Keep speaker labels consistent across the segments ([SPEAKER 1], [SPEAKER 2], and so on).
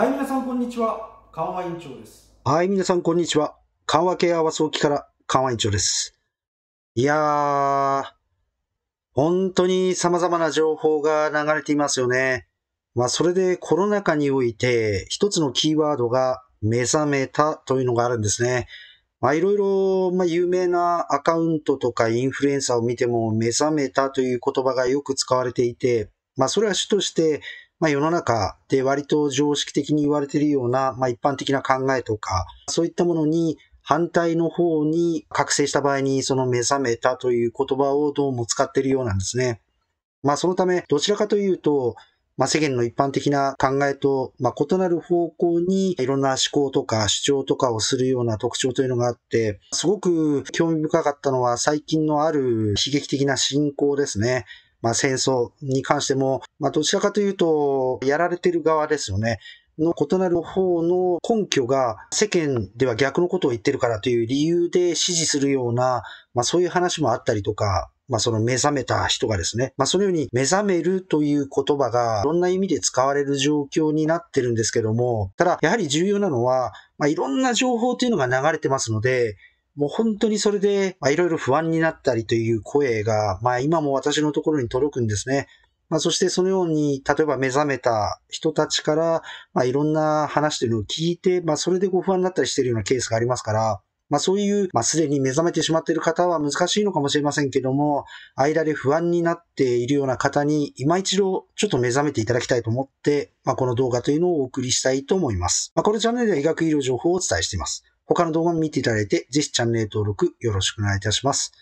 [SPEAKER 1] はい、皆さんこんにちは。緩和委員長です。はい、皆さんこんにちは。緩和ケアは早期から緩和委員長です。いやー、本当に様々な情報が流れていますよね。まあ、それでコロナ禍において、一つのキーワードが目覚めたというのがあるんですね。まあ、いろいろ、まあ、有名なアカウントとかインフルエンサーを見ても、目覚めたという言葉がよく使われていて、まあ、それは主として、まあ、世の中で割と常識的に言われているような、まあ、一般的な考えとか、そういったものに反対の方に覚醒した場合にその目覚めたという言葉をどうも使っているようなんですね。まあ、そのため、どちらかというと、まあ、世間の一般的な考えと、まあ、異なる方向にいろんな思考とか主張とかをするような特徴というのがあって、すごく興味深かったのは最近のある悲劇的な信仰ですね。まあ、戦争に関しても、まあ、どちらかというと、やられてる側ですよね。の異なる方の根拠が世間では逆のことを言ってるからという理由で支持するような、まあそういう話もあったりとか、まあその目覚めた人がですね、まあそのように目覚めるという言葉がいろんな意味で使われる状況になってるんですけども、ただやはり重要なのは、まあいろんな情報というのが流れてますので、もう本当にそれで、まあ、いろいろ不安になったりという声が、まあ、今も私のところに届くんですね。まあ、そしてそのように、例えば目覚めた人たちから、まあ、いろんな話というのを聞いて、まあ、それでご不安になったりしているようなケースがありますから、まあ、そういう、まあ、すでに目覚めてしまっている方は難しいのかもしれませんけども、間で不安になっているような方に、今一度ちょっと目覚めていただきたいと思って、まあ、この動画というのをお送りしたいと思います。まあ、このチャンネルでは医学医療情報をお伝えしています。他の動画も見ていただいて、ぜひチャンネル登録よろしくお願いいたします。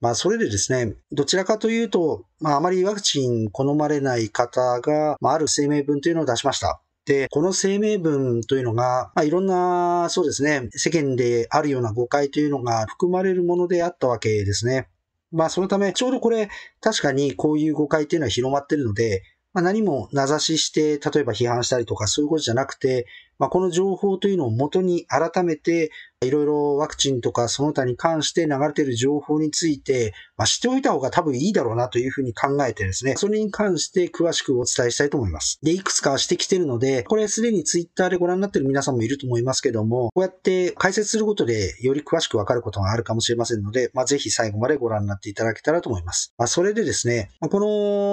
[SPEAKER 1] まあ、それでですね、どちらかというと、まあ、あまりワクチン好まれない方が、まあ、ある声明文というのを出しました。で、この声明文というのが、まあ、いろんな、そうですね、世間であるような誤解というのが含まれるものであったわけですね。まあ、そのため、ちょうどこれ、確かにこういう誤解というのは広まっているので、まあ、何も名指しして、例えば批判したりとかそういうことじゃなくて、まあ、この情報というのをもとに改めていろいろワクチンとかその他に関して流れている情報について、まあ、知っておいた方が多分いいだろうなというふうに考えてですね、それに関して詳しくお伝えしたいと思います。で、いくつかしてきているので、これすでにツイッターでご覧になっている皆さんもいると思いますけども、こうやって解説することでより詳しくわかることがあるかもしれませんので、まあ、ぜひ最後までご覧になっていただけたらと思います。まあ、それでですね、こ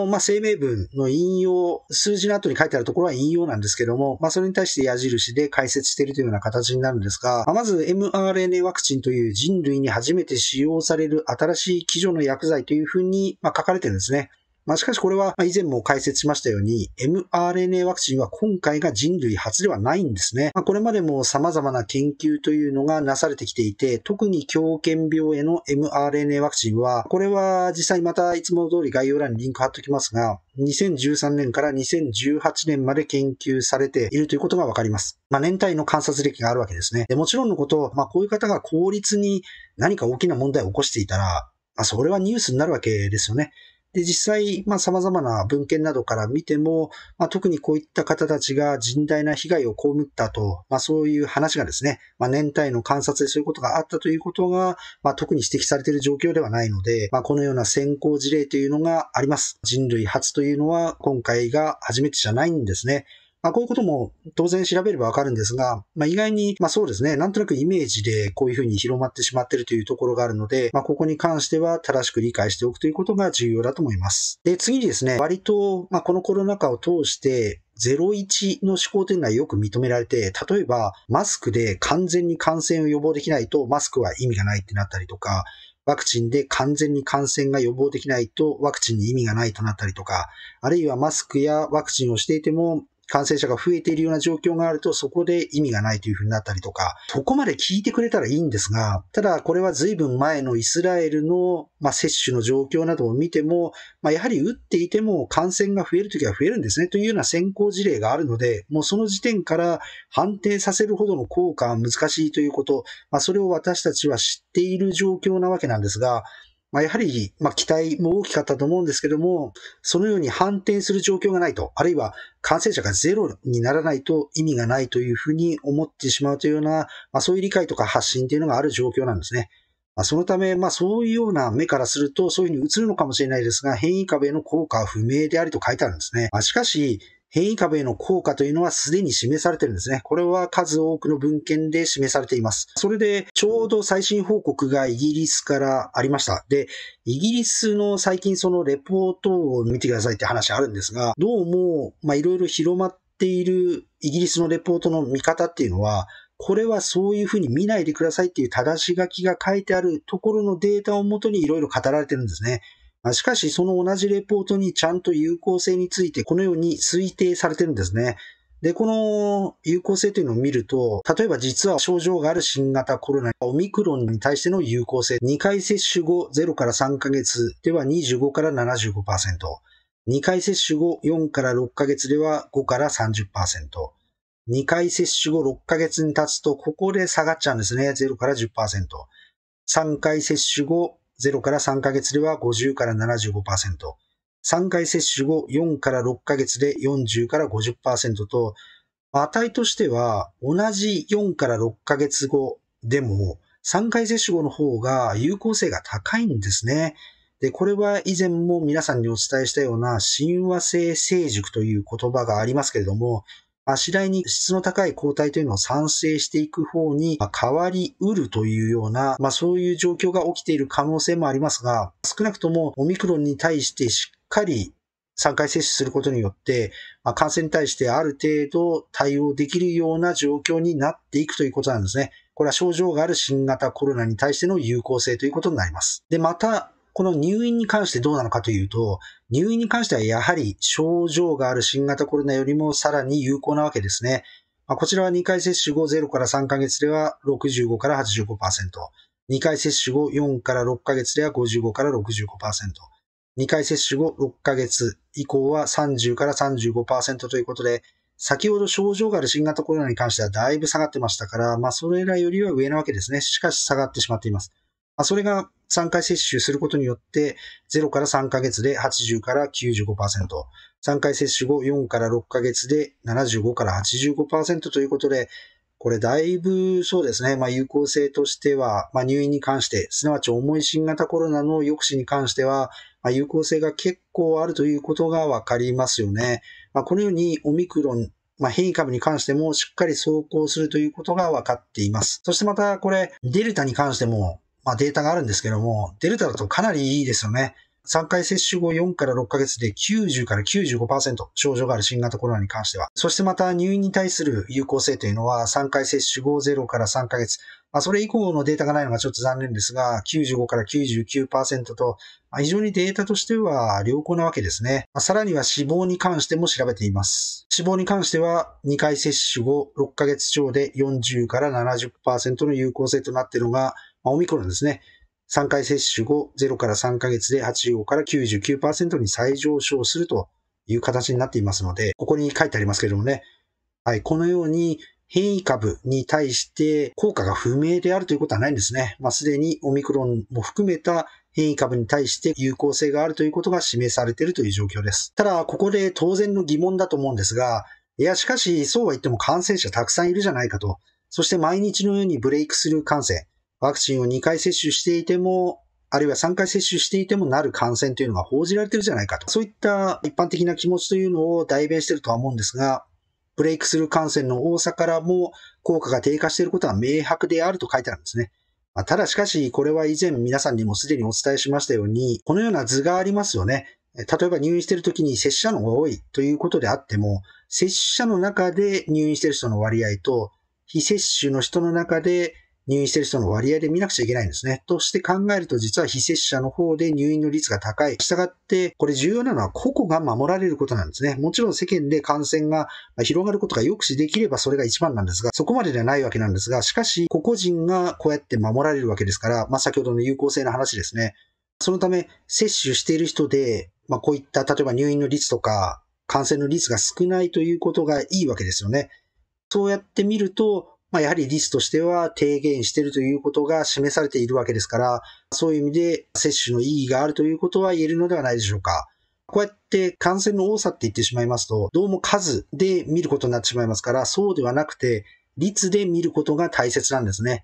[SPEAKER 1] の、まあ、声明文の引用、数字の後に書いてあるところは引用なんですけども、まあ、それに対して矢印で解説しているというような形になるんですが、まあ、まず mRNA ワクチンという人類に初めて使用される新しい基準の薬剤というふうに、ま書かれてるんですね。まあ、しかしこれは以前も解説しましたように、mRNA ワクチンは今回が人類初ではないんですね。まあ、これまでも様々な研究というのがなされてきていて、特に狂犬病への mRNA ワクチンは、これは実際またいつも通り概要欄にリンク貼っときますが、2013年から2018年まで研究されているということがわかります。まあ、年単位の観察歴があるわけですね。でもちろんのこと、まあ、こういう方が効率に何か大きな問題を起こしていたら、まあ、それはニュースになるわけですよね。で、実際、まあ、様々な文献などから見ても、まあ、特にこういった方たちが甚大な被害を被ったと、まあ、そういう話がですね、まあ、年単位の観察でそういうことがあったということが、まあ、特に指摘されている状況ではないので、まあ、このような先行事例というのがあります。人類初というのは今回が初めてじゃないんですね。まあ、こういうことも当然調べればわかるんですが、まあ、意外に、まあそうですね、なんとなくイメージでこういうふうに広まってしまっているというところがあるので、まあ、ここに関しては正しく理解しておくということが重要だと思います。で、次にですね、割と、まあ、このコロナ禍を通して、01の思考というのはよく認められて、例えばマスクで完全に感染を予防できないとマスクは意味がないってなったりとか、ワクチンで完全に感染が予防できないとワクチンに意味がないとなったりとか、あるいはマスクやワクチンをしていても感染者が増えているような状況があると、そこで意味がないというふうになったりとか、そこまで聞いてくれたらいいんですが、ただこれは随分前のイスラエルの、まあ、接種の状況などを見ても、まあ、やはり打っていても感染が増えるときは増えるんですねというような先行事例があるので、もうその時点から判定させるほどの効果は難しいということ、まあ、それを私たちは知っている状況なわけなんですが、まあ、やはり、まあ、期待も大きかったと思うんですけども、そのように反転する状況がないと、あるいは感染者がゼロにならないと意味がないというふうに思ってしまうというような、まあ、そういう理解とか発信というのがある状況なんですね。まあ、そのため、まあ、そういうような目からすると、そういうふうに映るのかもしれないですが、変異株への効果は不明でありと書いてあるんですね。まあ、しかし、変異株への効果というのはすでに示されてるんですね。これは数多くの文献で示されています。それで、ちょうど最新報告がイギリスからありました。で、イギリスの最近そのレポートを見てくださいって話あるんですが、どうも、まいろいろ広まっているイギリスのレポートの見方っていうのは、これはそういうふうに見ないでくださいっていう正し書きが書いてあるところのデータをもとにいろいろ語られてるんですね。しかし、その同じレポートにちゃんと有効性についてこのように推定されてるんですね。で、この有効性というのを見ると、例えば実は症状がある新型コロナ、オミクロンに対しての有効性、2回接種後0から3ヶ月では25から75%、2回接種後4から6ヶ月では5から30%、2回接種後6ヶ月に経つと、ここで下がっちゃうんですね。0から10%。3回接種後0から3ヶ月では50から75%、3回接種後4から6ヶ月で40から50%と、値としては同じ4から6ヶ月後でも3回接種後の方が有効性が高いんですね。で、これは以前も皆さんにお伝えしたような親和性成熟という言葉がありますけれども、次第に質の高い抗体というのを産生していく方に変わりうるというような、まあ、そういう状況が起きている可能性もありますが、少なくともオミクロンに対してしっかり3回接種することによって、まあ、感染に対してある程度対応できるような状況になっていくということなんですね。これは症状がある新型コロナに対しての有効性ということになります。で、また、この入院に関してどうなのかというと、入院に関してはやはり症状がある新型コロナよりもさらに有効なわけですね。まあ、こちらは2回接種後0から3ヶ月では65から85%、2回接種後4から6ヶ月では55から65%、2回接種後6ヶ月以降は30から35%ということで、先ほど症状がある新型コロナに関してはだいぶ下がってましたから、まあそれらよりは上なわけですね。しかし下がってしまっています。あ、それが3回接種することによって、0から3ヶ月で80から95%、3回接種後4から6ヶ月で75から85%ということで、これだいぶそうですね、まあ、有効性としては、まあ、入院に関して、すなわち重い新型コロナの抑止に関しては、まあ、有効性が結構あるということがわかりますよね。まこのようにオミクロン、ま変異株に関してもしっかり走行するということがわかっています。そしてまたこれ、デルタに関しても、まあ、データがあるんですけども、デルタだとかなりいいですよね。3回接種後4から6ヶ月で90から95%症状がある新型コロナに関しては。そしてまた入院に対する有効性というのは3回接種後0から3ヶ月。まあ、それ以降のデータがないのがちょっと残念ですが、95から99%と、まあ、非常にデータとしては良好なわけですね。まあ、さらには死亡に関しても調べています。死亡に関しては2回接種後6ヶ月超で40から70%の有効性となっているのが、オミクロンですね、3回接種後、0から3ヶ月で85から99%に再上昇するという形になっていますので、ここに書いてありますけれどもね、はい、このように変異株に対して効果が不明であるということはないんですね。まあ、すでにオミクロンも含めた変異株に対して有効性があるということが示されているという状況です。ただ、ここで当然の疑問だと思うんですが、いや、しかし、そうは言っても感染者たくさんいるじゃないかと。そして毎日のようにブレイクスルー感染。ワクチンを2回接種していても、あるいは3回接種していてもなる感染というのが報じられてるじゃないかと。そういった一般的な気持ちというのを代弁してるとは思うんですが、ブレイクスルー感染の多さからも効果が低下していることは明白であると書いてあるんですね。まただしかし、これは以前皆さんにもすでにお伝えしましたように、このような図がありますよね。例えば入院している時に接種者の方が多いということであっても、接種者の中で入院している人の割合と、非接種の人の中で入院してる人の割合で見なくちゃいけないんですね。として考えると、実は非接種者の方で入院の率が高い。したがって、これ重要なのは個々が守られることなんですね。もちろん世間で感染が広がることが抑止できればそれが一番なんですが、そこまでではないわけなんですが、しかし、個々人がこうやって守られるわけですから、まあ先ほどの有効性の話ですね。そのため、接種している人で、まあこういった、例えば入院の率とか、感染の率が少ないということがいいわけですよね。そうやって見ると、まあ、やはりリスとしては低減しているということが示されているわけですから、そういう意味で接種の意義があるということは言えるのではないでしょうか。こうやって感染の多さって言ってしまいますと、どうも数で見ることになってしまいますから、そうではなくて、率で見ることが大切なんですね。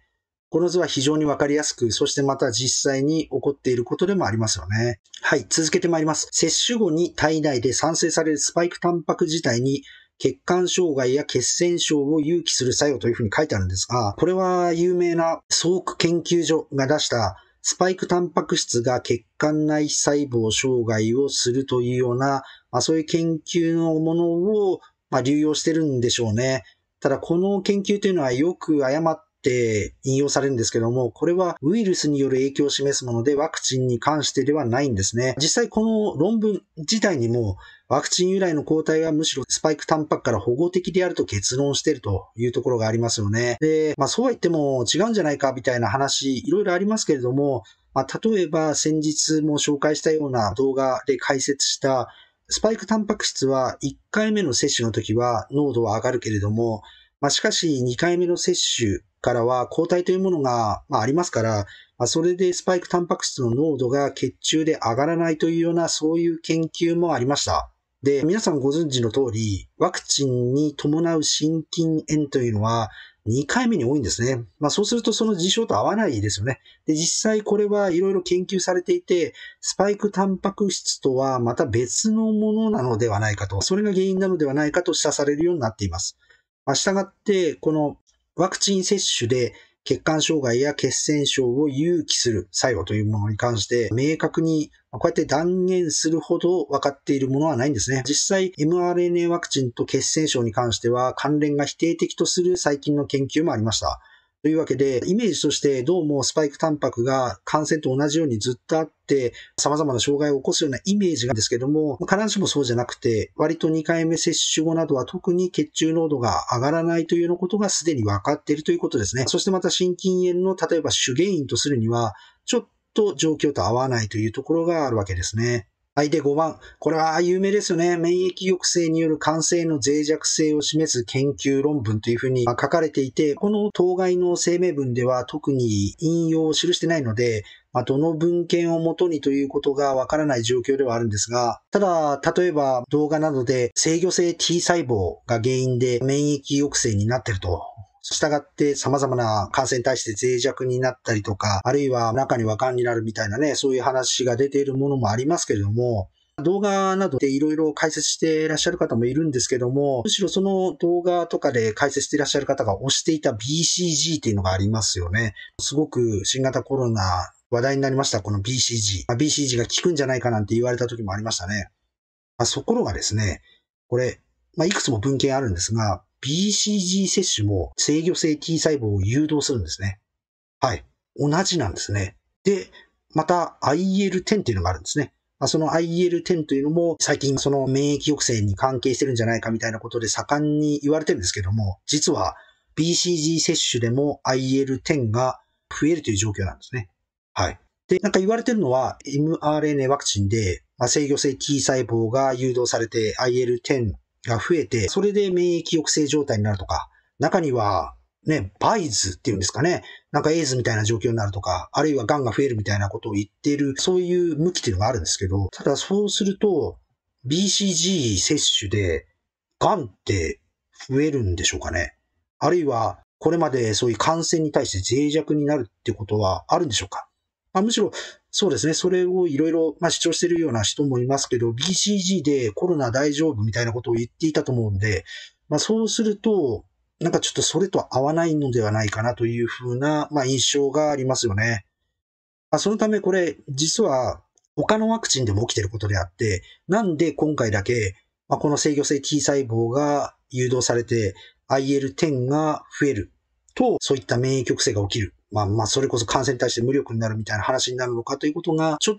[SPEAKER 1] この図は非常にわかりやすく、そしてまた実際に起こっていることでもありますよね。はい、続けてまいります。接種後に体内で産生されるスパイクタンパク自体に血管障害や血栓症を誘起する作用というふうに書いてあるんですが、これは有名なソーク研究所が出したスパイクタンパク質が血管内細胞障害をするというような、まあ、そういう研究のものを、まあ、流用してるんでしょうね。ただこの研究というのはよく誤って引用されるんですけども、これはウイルスによる影響を示すものでワクチンに関してではないんですね。実際この論文自体にもワクチン由来の抗体はむしろスパイクタンパクから保護的であると結論しているというところがありますよね。で、まあそうは言っても違うんじゃないかみたいな話、いろいろありますけれども、まあ、例えば先日も紹介したような動画で解説したスパイクタンパク質は1回目の接種の時は濃度は上がるけれども、まあ、しかし2回目の接種からは抗体というものが、まあ、ありますから、まあ、それでスパイクタンパク質の濃度が血中で上がらないというようなそういう研究もありました。で、皆さんご存知の通り、ワクチンに伴う心筋炎というのは、2回目に多いんですね。まあそうするとその事象と合わないですよね。で、実際これはいろいろ研究されていて、スパイクタンパク質とはまた別のものなのではないかと、それが原因なのではないかと示唆されるようになっています。まあ、従って、このワクチン接種で血管障害や血栓症を誘起する作用というものに関して、明確にこうやって断言するほど分かっているものはないんですね。実際、mRNA ワクチンと血栓症に関しては関連が否定的とする最近の研究もありました。というわけで、イメージとしてどうもスパイクタンパクが感染と同じようにずっとあって、様々な障害を起こすようなイメージなんですけども、必ずしもそうじゃなくて、割と2回目接種後などは特に血中濃度が上がらないというようなことがすでに分かっているということですね。そしてまた心筋炎の例えば主原因とするには、ちょっと状況と合わないというところがあるわけですね。はいで5番。これは有名ですよね。免疫抑制による感染の脆弱性を示す研究論文というふうに書かれていて、この当該の声明文では特に引用を記してないので、まあ、どの文献をもとにということがわからない状況ではあるんですが、ただ、例えば動画などで制御性 T 細胞が原因で免疫抑制になってるとしたがって様々な感染に対して脆弱になったりとか、あるいは中には感になるみたいなね、そういう話が出ているものもありますけれども、動画などでいろいろ解説していらっしゃる方もいるんですけども、むしろその動画とかで解説していらっしゃる方が推していた BCG っていうのがありますよね。すごく新型コロナ話題になりました、この BCG。まあ、BCG が効くんじゃないかなんて言われた時もありましたね。まあ、そころがですね、これ、まあ、いくつも文献あるんですが、BCG 接種も制御性 T 細胞を誘導するんですね。はい。同じなんですね。で、また IL-10 っていうのがあるんですね。まあ、その IL-10 というのも最近その免疫抑制に関係してるんじゃないかみたいなことで盛んに言われてるんですけども、実は BCG 接種でも IL-10 が増えるという状況なんですね。はい。で、なんか言われてるのは mRNA ワクチンで、まあ、制御性 T 細胞が誘導されて IL-10 が増えて、それで免疫抑制状態になるとか、中には、ね、バイズっていうんですかね。なんかエイズみたいな状況になるとか、あるいはんが増えるみたいなことを言っている、そういう向きっていうのがあるんですけど、ただそうすると、BCG 接種で、んって増えるんでしょうかね。あるいは、これまでそういう感染に対して脆弱になるってことはあるんでしょうか。まあ、むしろそうですね。それをいろいろ、まあ、主張しているような人もいますけど、BCG でコロナ大丈夫みたいなことを言っていたと思うんで、まあ、そうすると、なんかちょっとそれと合わないのではないかなというふうな、まあ、印象がありますよね。まあ、そのためこれ、実は他のワクチンでも起きていることであって、なんで今回だけ、まあ、この制御性 T 細胞が誘導されて IL-10 が増えると、そういった免疫抑制が起きるまあまあ、それこそ感染に対して無力になるみたいな話になるのかということが、ちょっ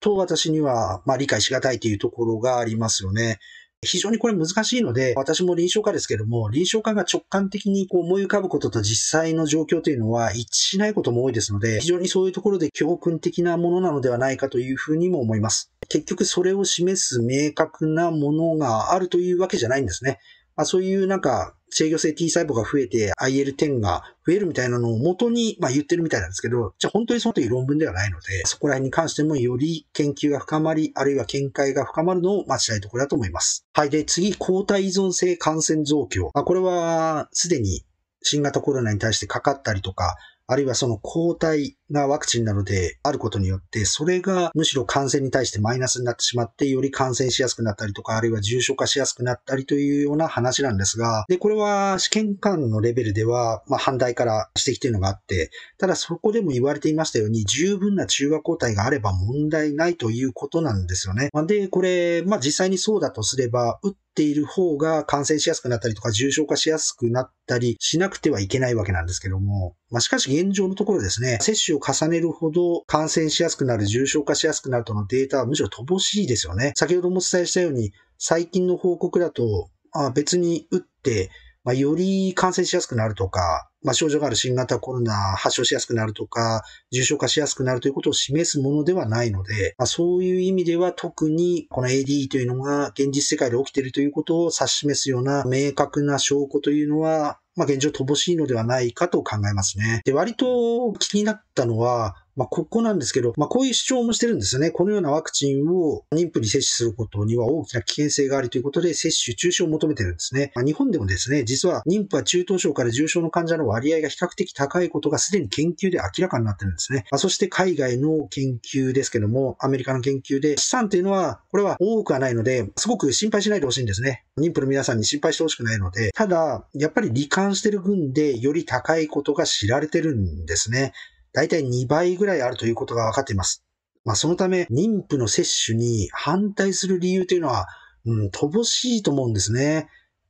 [SPEAKER 1] と私には、まあ理解しがたいというところがありますよね。非常にこれ難しいので、私も臨床家ですけども、臨床家が直感的にこう思い浮かぶことと実際の状況というのは一致しないことも多いですので、非常にそういうところで教訓的なものなのではないかというふうにも思います。結局それを示す明確なものがあるというわけじゃないんですね。まあ、そういうなんか制御性 T 細胞が増えて IL10 が増えるみたいなのを元に、まあ、言ってるみたいなんですけど、じゃあ本当にその時論文ではないので、そこら辺に関してもより研究が深まり、あるいは見解が深まるのを待ちたいところだと思います。はい。で、次、抗体依存性感染増強。まあ、これはすでに新型コロナに対してかかったりとか、あるいはその抗体なワクチンなのであることによって、それがむしろ感染に対してマイナスになってしまって、より感染しやすくなったりとか、あるいは重症化しやすくなったりというような話なんですが、で、これは試験官のレベルでは、まあ、反対から指摘というのがあって、ただそこでも言われていましたように、十分な中和抗体があれば問題ないということなんですよね。で、これ、まあ、実際にそうだとすれば、打っている方が感染しやすくなったりとか、重症化しやすくなったりしなくてはいけないわけなんですけども、まあ、しかし現状のところですね、接種をを重ねるほど感染しやすくなる、重症化しやすくなるとのデータはむしろ乏しいですよね。先ほどもお伝えしたように、最近の報告だと、あ別に打って、まあ、より感染しやすくなるとか、まあ、症状がある新型コロナ発症しやすくなるとか、重症化しやすくなるということを示すものではないので、まあ、そういう意味では特にこの ADE というのが現実世界で起きているということを指し示すような明確な証拠というのはまあ、現状乏しいのではないかと考えますね。で、割と気になったのは、まあ、ここなんですけど、まあ、こういう主張もしてるんですよね。このようなワクチンを妊婦に接種することには大きな危険性がありということで、接種中止を求めてるんですね。まあ、日本でもですね、実は妊婦は中等症から重症の患者の割合が比較的高いことがすでに研究で明らかになってるんですね。まあ、そして海外の研究ですけども、アメリカの研究で、資産というのは、これは多くはないので、すごく心配しないでほしいんですね。妊婦の皆さんに心配してほしくないので、ただ、やっぱり罹患してる群でより高いことが知られてるんですね。大体2倍ぐらいあるということが分かっています。まあ、そのため、妊婦の接種に反対する理由というのは、うん、乏しいと思うんですね。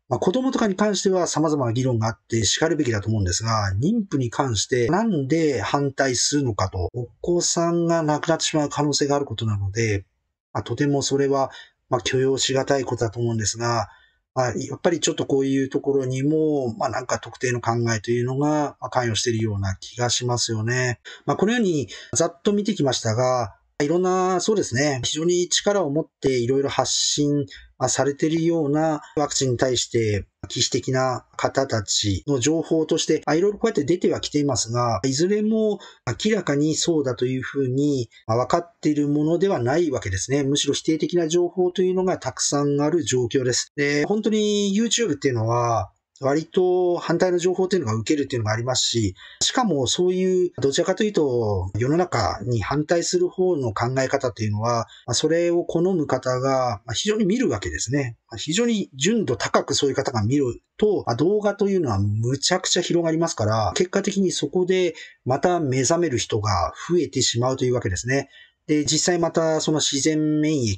[SPEAKER 1] まあ、子供とかに関しては様々な議論があって叱るべきだと思うんですが、妊婦に関してなんで反対するのかと、お子さんが亡くなってしまう可能性があることなので、まあ、とてもそれは、ま許容しがたいことだと思うんですが、まあ、やっぱりちょっとこういうところにも、まあなんか特定の考えというのが関与しているような気がしますよね。まあこのようにざっと見てきましたが、いろんな、そうですね、非常に力を持っていろいろ発信されているようなワクチンに対して危機的な方たちの情報として、いろいろこうやって出てはきていますが、いずれも明らかにそうだというふうに分かっているものではないわけですね。むしろ否定的な情報というのがたくさんある状況です。で本当に YouTube っていうのは、割と反対の情報というのが受けるというのがありますし、しかもそういう、どちらかというと、世の中に反対する方の考え方というのは、それを好む方が非常に見るわけですね。非常に純度高くそういう方が見ると、動画というのはむちゃくちゃ広がりますから、結果的にそこでまた目覚める人が増えてしまうというわけですね。で、実際またその自然免疫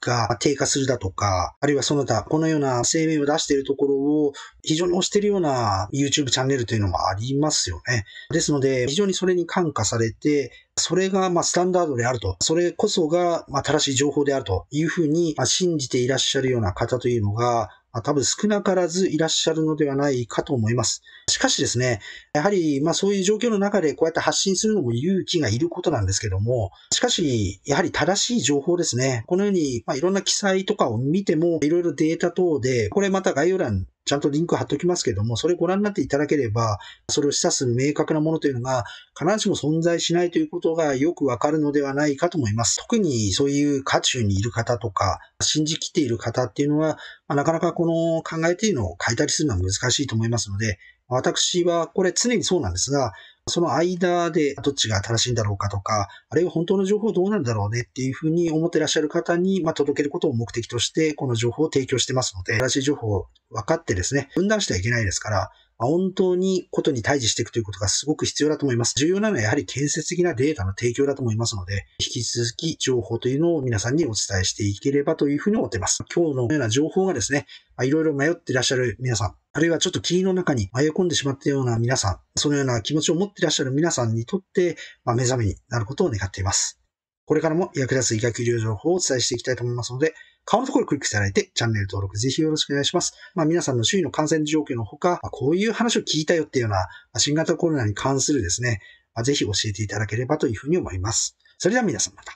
[SPEAKER 1] が低下するだとか、あるいはその他、このような声明を出しているところを非常に推しているような YouTube チャンネルというのもありますよね。ですので、非常にそれに感化されて、それがまあスタンダードであると、それこそがまあ正しい情報であるというふうに信じていらっしゃるような方というのが、まあ、多分少なからずいらっしゃるのではないかと思います。しかしですね、やはり、まあそういう状況の中でこうやって発信するのも勇気がいることなんですけども、しかし、やはり正しい情報ですね。このように、まあいろんな記載とかを見ても、いろいろデータ等で、これまた概要欄ちゃんとリンク貼っときますけども、それご覧になっていただければ、それを示唆する明確なものというのが、必ずしも存在しないということがよくわかるのではないかと思います。特にそういう渦中にいる方とか、信じきっている方っていうのは、まあ、なかなかこの考えというのを変えたりするのは難しいと思いますので、私はこれ常にそうなんですが、その間でどっちが正しいんだろうかとか、あるいは本当の情報どうなんだろうねっていうふうに思ってらっしゃる方に、まあ、届けることを目的として、この情報を提供してますので、正しい情報を分かってですね、分断してはいけないですから、本当にことに対峙していくということがすごく必要だと思います。重要なのはやはり建設的なデータの提供だと思いますので、引き続き情報というのを皆さんにお伝えしていければというふうに思っています。今日のような情報がですね、いろいろ迷っていらっしゃる皆さん、あるいはちょっと霧の中に迷い込んでしまったような皆さん、そのような気持ちを持っていらっしゃる皆さんにとって、まあ、目覚めになることを願っています。これからも役立つ医学医療情報をお伝えしていきたいと思いますので、顔のところをクリックしていただいて、チャンネル登録ぜひよろしくお願いします。まあ、皆さんの周囲の感染状況のほか、こういう話を聞いたよっていうような、新型コロナに関するですね、ぜひ教えていただければというふうに思います。それでは皆さんまた。